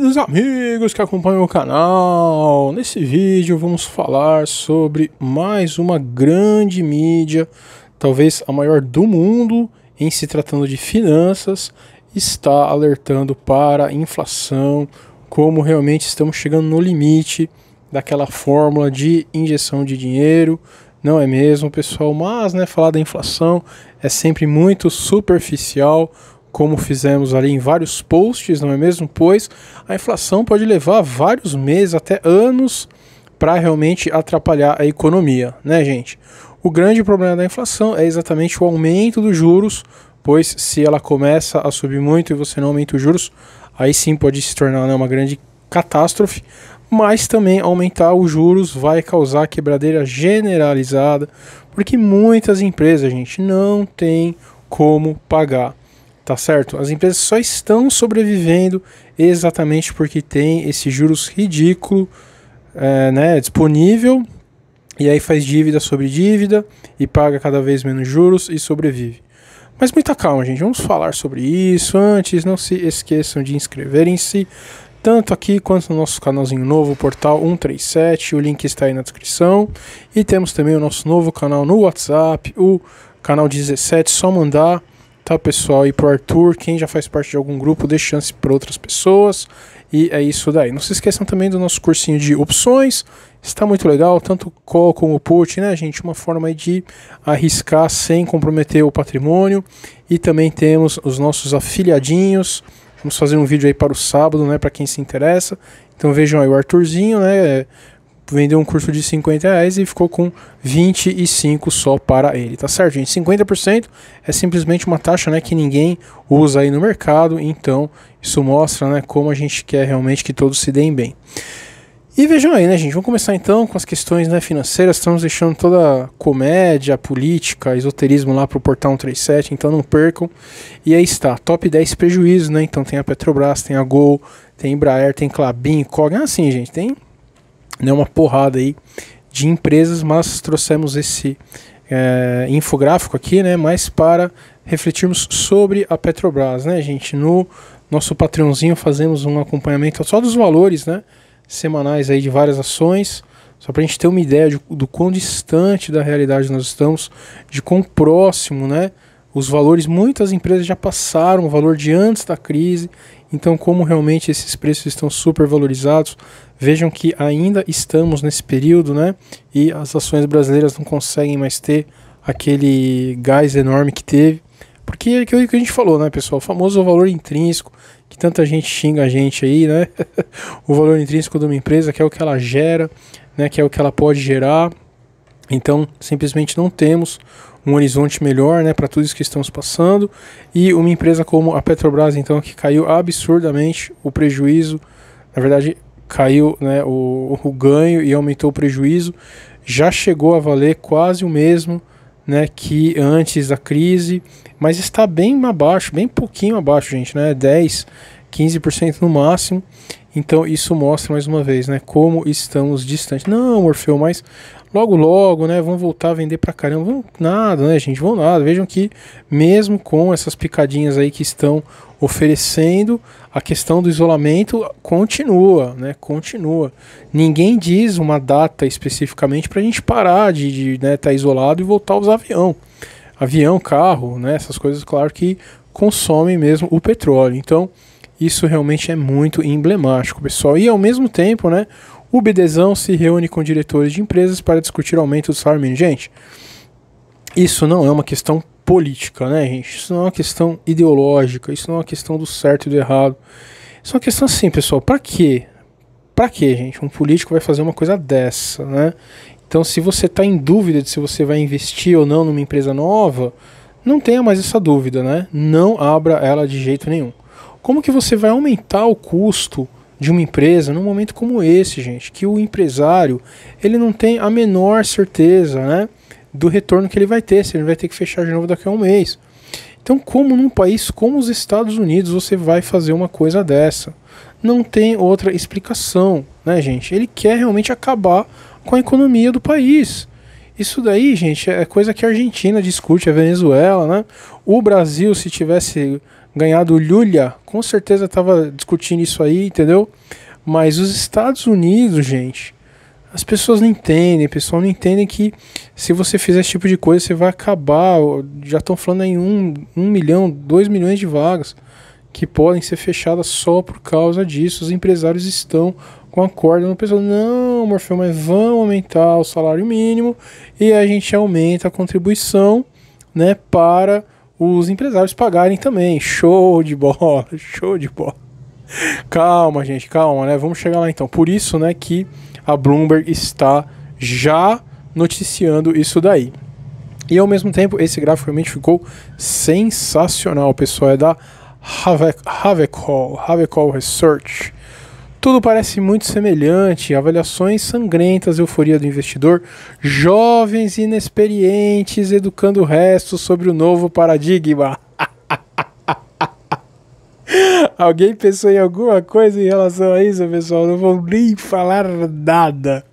Queridos amigos que acompanham o canal, nesse vídeo vamos falar sobre mais uma grande mídia, talvez a maior do mundo em se tratando de finanças, está alertando para a inflação, como realmente estamos chegando no limite daquela fórmula de injeção de dinheiro, não é mesmo, pessoal? Mas, né, falar da inflação é sempre muito superficial, como fizemos ali em vários posts, não é mesmo? Pois a inflação pode levar vários meses, até anos, para realmente atrapalhar a economia, né, gente? O grande problema da inflação é exatamente o aumento dos juros, pois se ela começa a subir muito e você não aumenta os juros, aí sim pode se tornar né, uma grande catástrofe, mas também aumentar os juros vai causar quebradeira generalizada, porque muitas empresas, gente, não tem como pagar tá certo? As empresas só estão sobrevivendo exatamente porque tem esse juros ridículo é, né, disponível e aí faz dívida sobre dívida e paga cada vez menos juros e sobrevive. Mas muita calma, gente. Vamos falar sobre isso antes. Não se esqueçam de inscreverem-se tanto aqui quanto no nosso canalzinho novo, Portal 137. O link está aí na descrição. E temos também o nosso novo canal no WhatsApp, o canal 17. Só mandar tá, pessoal? E pro Arthur, quem já faz parte de algum grupo, dê chance para outras pessoas. E é isso daí. Não se esqueçam também do nosso cursinho de opções. Está muito legal, tanto call como put, né, gente? Uma forma de arriscar sem comprometer o patrimônio. E também temos os nossos afiliadinhos. Vamos fazer um vídeo aí para o sábado, né, para quem se interessa. Então vejam aí o Arthurzinho, né, vendeu um curso de 50 reais e ficou com 25 só para ele, tá certo, gente? 50% é simplesmente uma taxa né, que ninguém usa aí no mercado, então isso mostra né, como a gente quer realmente que todos se deem bem. E vejam aí, né, gente? Vamos começar então com as questões né, financeiras. Estamos deixando toda a comédia, política, esoterismo lá para o Portal 137, então não percam. E aí está, top 10 prejuízos, né? Então tem a Petrobras, tem a Gol, tem Embraer, tem Clabin, Cog. Ah, sim, gente, tem né, uma porrada aí de empresas, mas trouxemos esse é, infográfico aqui, né, mais para refletirmos sobre a Petrobras, né, gente? No nosso Patreonzinho fazemos um acompanhamento só dos valores, né, semanais aí de várias ações, só para a gente ter uma ideia de, do quão distante da realidade nós estamos, de quão próximo, né, os valores, muitas empresas já passaram o valor de antes da crise, então como realmente esses preços estão super valorizados, Vejam que ainda estamos nesse período, né? E as ações brasileiras não conseguem mais ter aquele gás enorme que teve. Porque é aquilo que a gente falou, né, pessoal? O famoso valor intrínseco, que tanta gente xinga a gente aí, né? o valor intrínseco de uma empresa, que é o que ela gera, né? Que é o que ela pode gerar. Então, simplesmente não temos um horizonte melhor né, para tudo isso que estamos passando. E uma empresa como a Petrobras, então, que caiu absurdamente o prejuízo, na verdade, caiu né, o, o ganho e aumentou o prejuízo, já chegou a valer quase o mesmo né, que antes da crise, mas está bem abaixo, bem pouquinho abaixo, gente, né, 10, 15% no máximo. Então isso mostra mais uma vez, né, como estamos distantes. Não, Orfeu, mas logo logo, né, vão voltar a vender para caramba. Vão nada, né, gente, vão nada. Vejam que mesmo com essas picadinhas aí que estão oferecendo, a questão do isolamento continua, né? Continua. Ninguém diz uma data especificamente para a gente parar de estar né, tá isolado e voltar a usar avião. Avião, carro, né? Essas coisas, claro que consomem mesmo o petróleo. Então, isso realmente é muito emblemático, pessoal. E ao mesmo tempo, né? O Bidezão se reúne com diretores de empresas para discutir aumento do salário mínimo. Gente, isso não é uma questão política, né, gente? Isso não é uma questão ideológica, isso não é uma questão do certo e do errado. Isso é uma questão assim, pessoal, para quê? Para quê, gente? Um político vai fazer uma coisa dessa, né? Então, se você está em dúvida de se você vai investir ou não numa empresa nova, não tenha mais essa dúvida, né? Não abra ela de jeito nenhum. Como que você vai aumentar o custo de uma empresa num momento como esse, gente, que o empresário ele não tem a menor certeza, né? do retorno que ele vai ter, se ele vai ter que fechar de novo daqui a um mês. Então, como num país como os Estados Unidos você vai fazer uma coisa dessa? Não tem outra explicação, né, gente? Ele quer realmente acabar com a economia do país. Isso daí, gente, é coisa que a Argentina discute, a Venezuela, né? O Brasil, se tivesse ganhado Lula, com certeza estava discutindo isso aí, entendeu? Mas os Estados Unidos, gente, as pessoas não entendem, o pessoal não entendem que se você fizer esse tipo de coisa, você vai acabar. Já estão falando em um, um milhão, dois milhões de vagas que podem ser fechadas só por causa disso. Os empresários estão com a corda no pessoal. Não, Morfeu, mas vão aumentar o salário mínimo e a gente aumenta a contribuição né, para os empresários pagarem também. Show de bola, show de bola. Calma, gente, calma, né? Vamos chegar lá então. Por isso, né, que a Bloomberg está já noticiando isso daí. E ao mesmo tempo, esse gráfico realmente ficou sensacional, pessoal. É da Havecall, Havecol Research. Tudo parece muito semelhante, avaliações sangrentas, euforia do investidor, jovens inexperientes educando o resto sobre o novo paradigma. Alguém pensou em alguma coisa em relação a isso, pessoal? Não vou nem falar nada.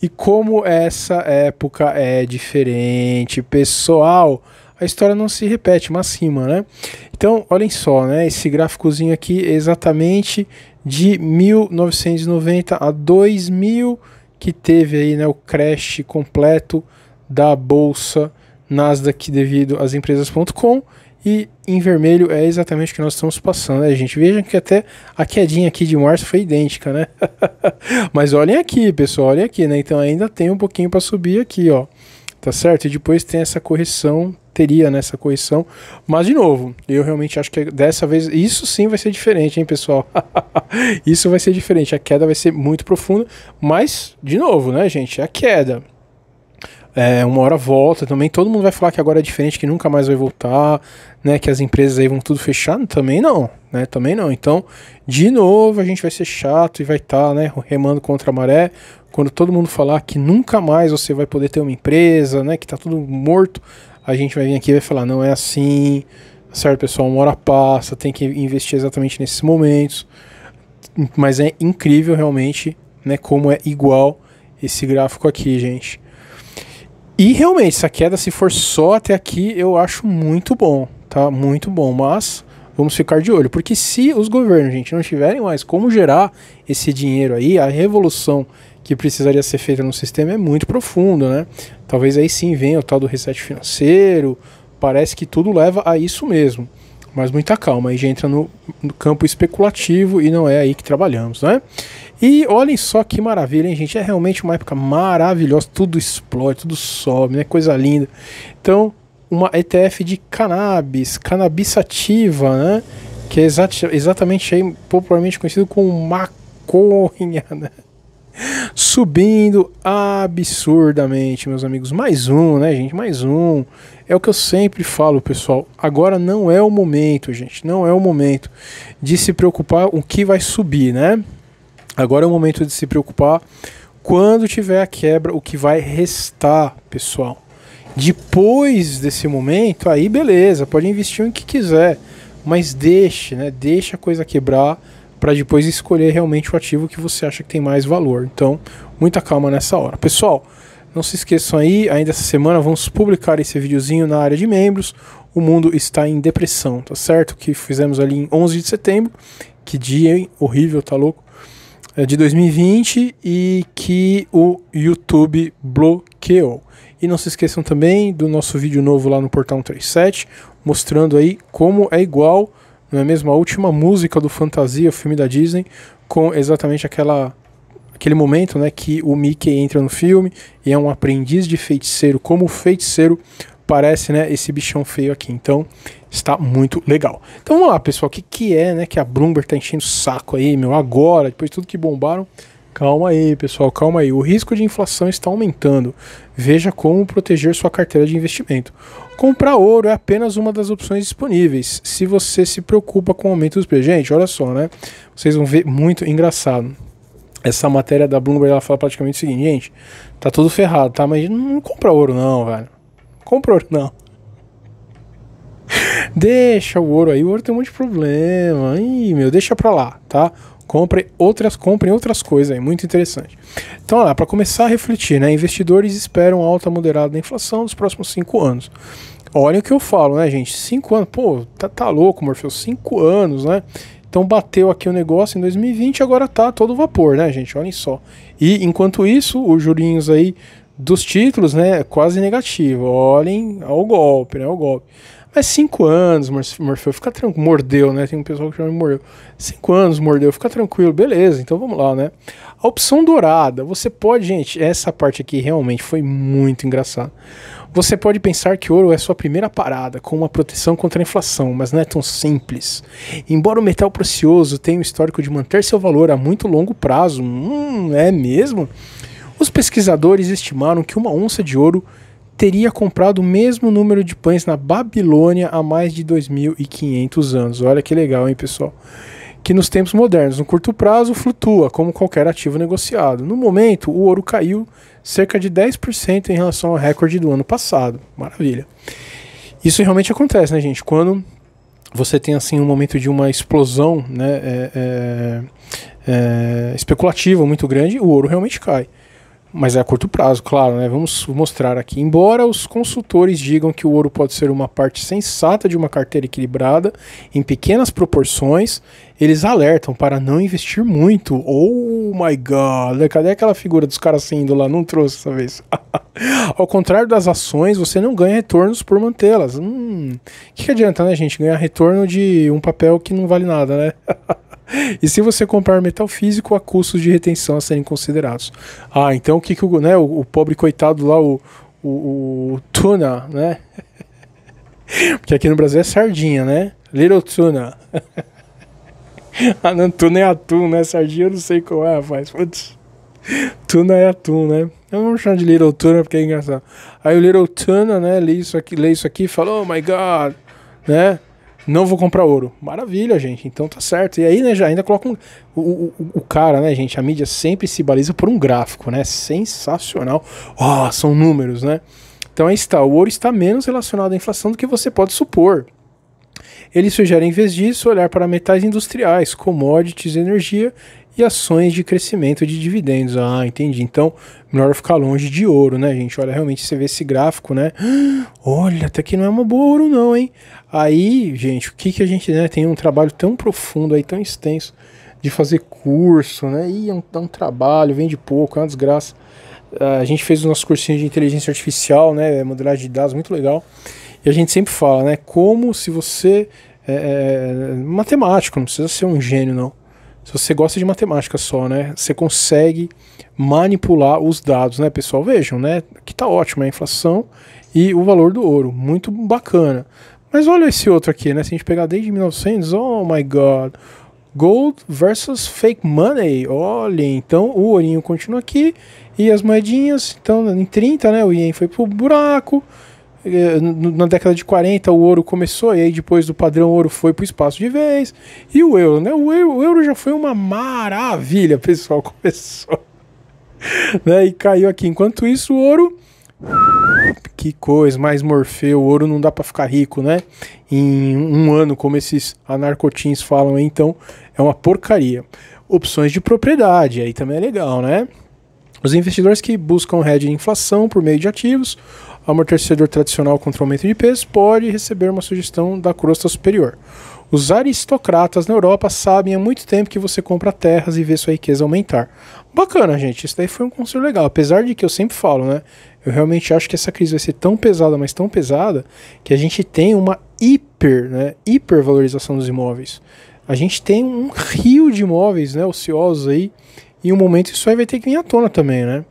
E como essa época é diferente, pessoal, a história não se repete, mas cima, né? Então, olhem só, né? Esse gráficozinho aqui é exatamente de 1990 a 2000 que teve aí, né, o crash completo da bolsa Nasdaq devido às empresas.com e em vermelho é exatamente o que nós estamos passando, né, gente? Vejam que até a quedinha aqui de março foi idêntica, né? Mas olhem aqui, pessoal, olhem aqui, né? Então ainda tem um pouquinho para subir aqui, ó. Tá certo? E depois tem essa correção, teria nessa né, correção. Mas, de novo, eu realmente acho que é dessa vez isso sim vai ser diferente, hein, pessoal? isso vai ser diferente. A queda vai ser muito profunda. Mas, de novo, né, gente? A queda é, uma hora volta também. Todo mundo vai falar que agora é diferente, que nunca mais vai voltar, né? Que as empresas aí vão tudo fechar. Também não, né? Também não. Então, de novo, a gente vai ser chato e vai estar, tá, né? Remando contra a maré. Quando todo mundo falar que nunca mais você vai poder ter uma empresa, né? Que tá tudo morto, a gente vai vir aqui e vai falar, não é assim, tá certo, pessoal? Uma hora passa, tem que investir exatamente nesses momentos. Mas é incrível realmente, né? Como é igual esse gráfico aqui, gente. E realmente, essa queda, se for só até aqui, eu acho muito bom, tá? Muito bom, mas vamos ficar de olho, porque se os governos, gente, não tiverem mais como gerar esse dinheiro aí, a revolução que precisaria ser feita no sistema é muito profunda, né? Talvez aí sim venha o tal do reset financeiro, parece que tudo leva a isso mesmo mas muita calma, aí já entra no, no, campo especulativo e não é aí que trabalhamos, né? E olhem só que maravilha, hein, gente? É realmente uma época maravilhosa, tudo explode, tudo sobe, né? Coisa linda. Então, uma ETF de cannabis, cannabisativa né? Que é exatamente aí, popularmente conhecido como maconha, né? Subindo absurdamente, meus amigos. Mais um, né, gente? Mais um. É o que eu sempre falo, pessoal. Agora não é o momento, gente. Não é o momento de se preocupar o que vai subir, né? Agora é o momento de se preocupar quando tiver a quebra, o que vai restar, pessoal. Depois desse momento, aí beleza, pode investir em que quiser, mas deixe, né? Deixa a coisa quebrar para depois escolher realmente o ativo que você acha que tem mais valor. Então, muita calma nessa hora. Pessoal, não se esqueçam aí, ainda essa semana vamos publicar esse videozinho na área de membros. O mundo está em depressão, tá certo? Que fizemos ali em 11 de setembro. Que dia hein? horrível, tá louco? É de 2020 e que o YouTube bloqueou. E não se esqueçam também do nosso vídeo novo lá no Portal 137, mostrando aí como é igual não é mesmo? A última música do Fantasia, o filme da Disney, com exatamente aquela aquele momento, né, que o Mickey entra no filme e é um aprendiz de feiticeiro, como o feiticeiro parece, né, esse bichão feio aqui. Então, está muito legal. Então, vamos lá, pessoal, o que que é, né, que a Bloomberg tá enchendo o saco aí, meu, agora, depois de tudo que bombaram, Calma aí, pessoal, calma aí. O risco de inflação está aumentando. Veja como proteger sua carteira de investimento. Comprar ouro é apenas uma das opções disponíveis. Se você se preocupa com o aumento dos preços, gente, olha só, né? Vocês vão ver muito engraçado. Essa matéria da Bloomberg ela fala praticamente o seguinte, gente, tá tudo ferrado, tá? Mas não compra ouro não, velho. Não compra ouro não. deixa o ouro aí, o ouro tem um monte de problema. Ih, meu, deixa pra lá, tá? Compre outras, comprem outras coisas, é muito interessante. Então, lá, para começar a refletir, né, investidores esperam alta moderada da inflação nos próximos cinco anos. Olha o que eu falo, né, gente? Cinco anos, pô, tá, tá louco, Morfeu, cinco anos, né? Então bateu aqui o negócio em 2020, agora tá todo vapor, né, gente? Olhem só. E enquanto isso, os jurinhos aí dos títulos, né, quase negativo. Olhem ao golpe, né, ao golpe. Mas cinco anos, Morfeu, fica tranquilo. Mordeu, né? Tem um pessoal que já me mordeu. Cinco anos, mordeu, fica tranquilo, beleza, então vamos lá, né? A opção dourada, você pode, gente, essa parte aqui realmente foi muito engraçada. Você pode pensar que ouro é sua primeira parada, com uma proteção contra a inflação, mas não é tão simples. Embora o metal precioso tenha o histórico de manter seu valor a muito longo prazo, hum, é mesmo? Os pesquisadores estimaram que uma onça de ouro teria comprado o mesmo número de pães na Babilônia há mais de 2.500 anos. Olha que legal, hein, pessoal? Que nos tempos modernos, no curto prazo, flutua, como qualquer ativo negociado. No momento, o ouro caiu cerca de 10% em relação ao recorde do ano passado. Maravilha. Isso realmente acontece, né, gente? Quando você tem assim um momento de uma explosão né, é, é, é, é especulativa muito grande, o ouro realmente cai. Mas é a curto prazo, claro, né? Vamos mostrar aqui. Embora os consultores digam que o ouro pode ser uma parte sensata de uma carteira equilibrada, em pequenas proporções, eles alertam para não investir muito. Oh my god, cadê aquela figura dos caras saindo lá? Não trouxe essa vez. Ao contrário das ações, você não ganha retornos por mantê-las. Hum, que, que adianta, né, gente? Ganhar retorno de um papel que não vale nada, né? E se você comprar metal físico, há custos de retenção a serem considerados. Ah, então o que, que o, né, o, o pobre coitado lá, o, o, o tuna, né? Porque aqui no Brasil é sardinha, né? Little tuna. ah, não, tuna é atum, né? Sardinha eu não sei qual é, rapaz. Putz. Tuna é atum, né? Eu não chamo de Little Tuna porque é engraçado. Aí o Little Tuna, né, lê isso aqui, lê isso aqui e fala, oh my god, né? Não vou comprar ouro. Maravilha, gente. Então tá certo. E aí, né, já ainda coloca um, o, o, o, cara, né, gente? A mídia sempre se baliza por um gráfico, né? Sensacional. Ó, oh, são números, né? Então aí está. O ouro está menos relacionado à inflação do que você pode supor. Ele sugere, em vez disso, olhar para metais industriais, commodities, energia e ações de crescimento de dividendos. Ah, entendi. Então, melhor ficar longe de ouro, né, gente? Olha, realmente você vê esse gráfico, né? Olha, até que não é uma boa ouro, não, hein? Aí, gente, o que, que a gente né, tem um trabalho tão profundo aí, tão extenso de fazer curso, né? E é um, é um trabalho, vende pouco, é uma desgraça. Ah, a gente fez os nossos cursinhos de inteligência artificial, né? É modelagem de dados, muito legal. E a gente sempre fala, né? Como se você. É, é, matemático, não precisa ser um gênio, não se você gosta de matemática só, né, você consegue manipular os dados, né, pessoal? Vejam, né, que tá ótimo a inflação e o valor do ouro, muito bacana. Mas olha esse outro aqui, né? Se a gente pegar desde 1900, oh my god. Gold versus fake money. Olha, então o ourinho continua aqui e as moedinhas, então em 30, né, o ien foi pro buraco. Eh, na década de 40 o ouro começou e aí depois do padrão ouro foi para o espaço de vez e o euro, né? O euro, o euro já foi uma maravilha, pessoal, começou, né? E caiu aqui. Enquanto isso, o ouro que coisa, mais morfeu, o ouro não dá para ficar rico, né? Em um ano, como esses anarcotins falam, então é uma porcaria. Opções de propriedade, aí também é legal, né? Os investidores que buscam hedge de inflação por meio de ativos, amortecedor tradicional contra aumento de peso, pode receber uma sugestão da crosta superior. Os aristocratas na Europa sabem há muito tempo que você compra terras e vê sua riqueza aumentar. Bacana, gente. Isso daí foi um conselho legal. Apesar de que eu sempre falo, né? Eu realmente acho que essa crise vai ser tão pesada, mas tão pesada, que a gente tem uma hiper, né? Hipervalorização dos imóveis. A gente tem um rio de imóveis, né? Ociosos aí em um momento isso aí vai ter que vir à tona também, né?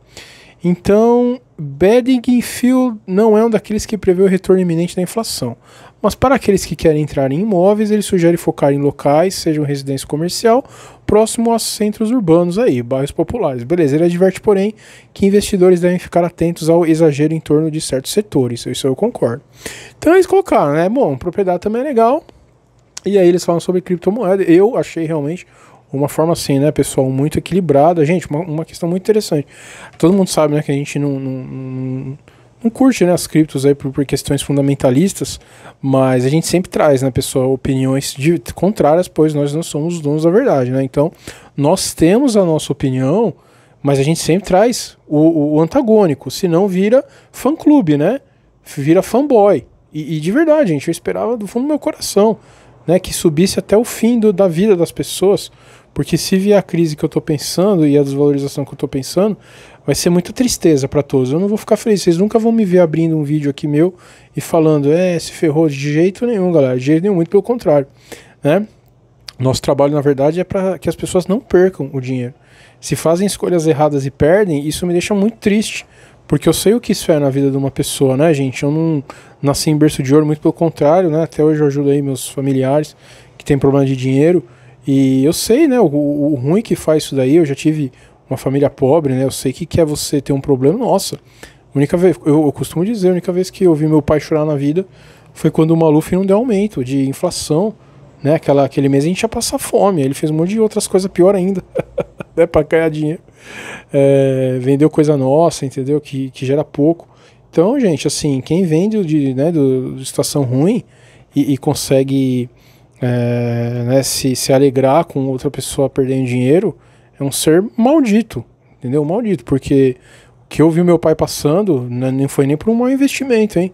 Então, Bedingfield não é um daqueles que prevê o retorno iminente da inflação. Mas para aqueles que querem entrar em imóveis, ele sugere focar em locais, sejam residência comercial, próximo a centros urbanos aí, bairros populares. Beleza, ele adverte, porém, que investidores devem ficar atentos ao exagero em torno de certos setores. Isso eu concordo. Então eles colocaram, né? Bom, propriedade também é legal. E aí eles falam sobre criptomoeda. Eu achei realmente uma forma assim, né, pessoal, muito equilibrada. Gente, uma, uma questão muito interessante. Todo mundo sabe, né, que a gente não, não, não, não curte, né, as criptos aí por, por, questões fundamentalistas, mas a gente sempre traz, né, pessoal, opiniões de, contrárias, pois nós não somos os donos da verdade, né? Então, nós temos a nossa opinião, mas a gente sempre traz o, o antagônico, senão vira fã-clube, né? Vira fanboy. E, e de verdade, gente, eu esperava do fundo do meu coração, né, que subisse até o fim do, da vida das pessoas porque se vier a crise que eu estou pensando e a desvalorização que eu estou pensando, vai ser muita tristeza para todos. Eu não vou ficar feliz. Vocês nunca vão me ver abrindo um vídeo aqui meu e falando, é, se ferrou de jeito nenhum, galera. De jeito nenhum, muito pelo contrário. Né? Nosso trabalho, na verdade, é para que as pessoas não percam o dinheiro. Se fazem escolhas erradas e perdem, isso me deixa muito triste. Porque eu sei o que isso é na vida de uma pessoa, né, gente? Eu não nasci em berço de ouro, muito pelo contrário, né? Até hoje eu ajudo aí meus familiares que têm problema de dinheiro. E eu sei, né, o, o, ruim que faz isso daí, eu já tive uma família pobre, né, eu sei que quer é você ter um problema, nossa. Única vez, eu, eu, costumo dizer, a única vez que eu vi meu pai chorar na vida foi quando o Maluf não deu aumento de inflação, né, aquela, aquele mês a gente ia passar fome, ele fez um monte de outras coisas pior ainda, né, pra ganhar dinheiro. É, vendeu coisa nossa, entendeu, que, que gera pouco. Então, gente, assim, quem vende de, né, do, de situação ruim e, e consegue é, né, se, se alegrar com outra pessoa perdendo dinheiro, é um ser maldito, entendeu? Maldito, porque o que eu vi meu pai passando não né, foi nem por um mau investimento, hein?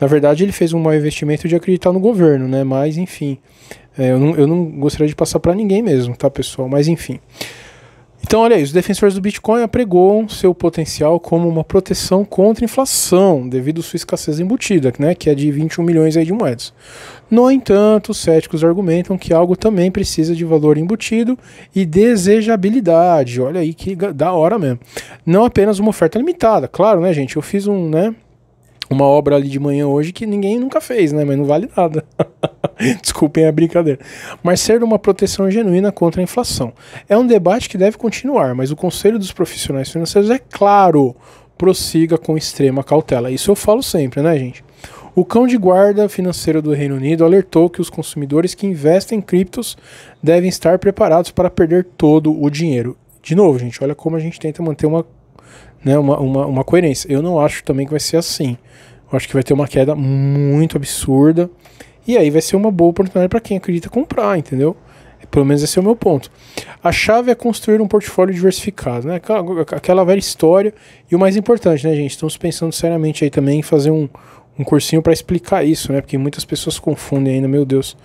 Na verdade, ele fez um mau investimento de acreditar no governo, né? Mas, enfim, é, eu, não, eu não gostaria de passar para ninguém mesmo, tá, pessoal? Mas, enfim. Então, olha aí, os defensores do Bitcoin apregoam seu potencial como uma proteção contra inflação, devido à sua escassez embutida, né, que é de 21 milhões aí de moedas. No entanto, os céticos argumentam que algo também precisa de valor embutido e desejabilidade. Olha aí que da hora mesmo. Não apenas uma oferta limitada, claro, né, gente? Eu fiz um, né, uma obra ali de manhã hoje que ninguém nunca fez, né? Mas não vale nada. Desculpem a brincadeira. Mas ser uma proteção genuína contra a inflação. É um debate que deve continuar, mas o Conselho dos Profissionais Financeiros é claro, prossiga com extrema cautela. Isso eu falo sempre, né, gente? O cão de guarda financeiro do Reino Unido alertou que os consumidores que investem em criptos devem estar preparados para perder todo o dinheiro. De novo, gente, olha como a gente tenta manter uma né, uma, uma, uma coerência. Eu não acho também que vai ser assim. Eu acho que vai ter uma queda muito absurda. E aí vai ser uma boa oportunidade para quem acredita comprar, entendeu? Pelo menos esse é o meu ponto. A chave é construir um portfólio diversificado, né? Aquela, aquela velha história. E o mais importante, né, gente? Estamos pensando seriamente aí também em fazer um, um cursinho para explicar isso, né? Porque muitas pessoas confundem ainda, meu Deus,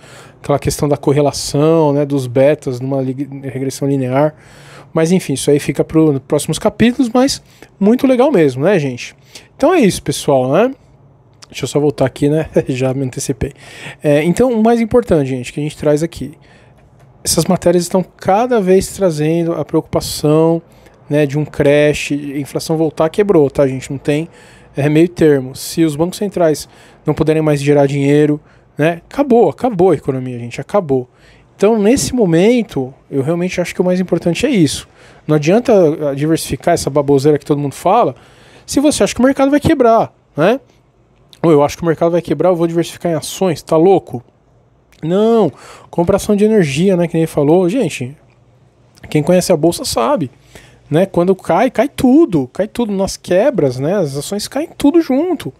aquela questão da correlação, né? Dos betas numa regressão linear. Mas enfim, isso aí fica para os próximos capítulos, mas muito legal mesmo, né, gente? Então é isso, pessoal, né? Deixa eu só voltar aqui, né? Já me antecipei. É, então, o mais importante, gente, que a gente traz aqui. Essas matérias estão cada vez trazendo a preocupação né, de um crash, inflação voltar, quebrou, tá, gente? Não tem é, meio termo. Se os bancos centrais não puderem mais gerar dinheiro, né? Acabou, acabou a economia, gente, acabou. Então, nesse momento, eu realmente acho que o mais importante é isso. Não adianta ah, diversificar essa baboseira que todo mundo fala se você acha que o mercado vai quebrar, né? Ou eu acho que o mercado vai quebrar, eu vou diversificar em ações, tá louco? Não, compração de energia, né? Que nem ele falou. Gente, quem conhece a bolsa sabe, né? Quando cai, cai tudo, cai tudo nas quebras, né? As ações caem tudo junto.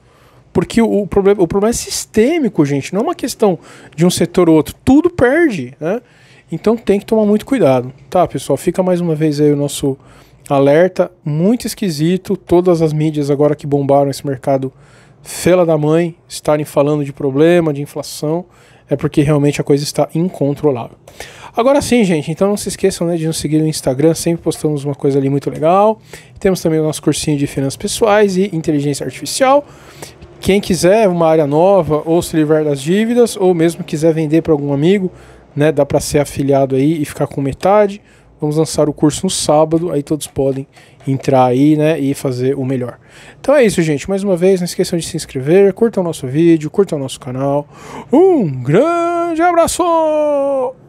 Porque o, o, problema, o problema é sistêmico, gente. Não é uma questão de um setor ou outro. Tudo perde, né? Então tem que tomar muito cuidado. Tá, pessoal? Fica mais uma vez aí o nosso alerta. Muito esquisito. Todas as mídias agora que bombaram esse mercado fela da mãe estarem falando de problema, de inflação. É porque realmente a coisa está incontrolável. Agora sim, gente, então não se esqueçam né, de nos seguir no Instagram, sempre postamos uma coisa ali muito legal. Temos também o nosso cursinho de finanças pessoais e inteligência artificial. Quem quiser uma área nova ou se livrar das dívidas, ou mesmo quiser vender para algum amigo, né, dá para ser afiliado aí e ficar com metade. Vamos lançar o curso no sábado, aí todos podem entrar aí, né, e fazer o melhor. Então é isso, gente. Mais uma vez, não esqueçam de se inscrever, curtam o nosso vídeo, curtam o nosso canal. Um grande abraço!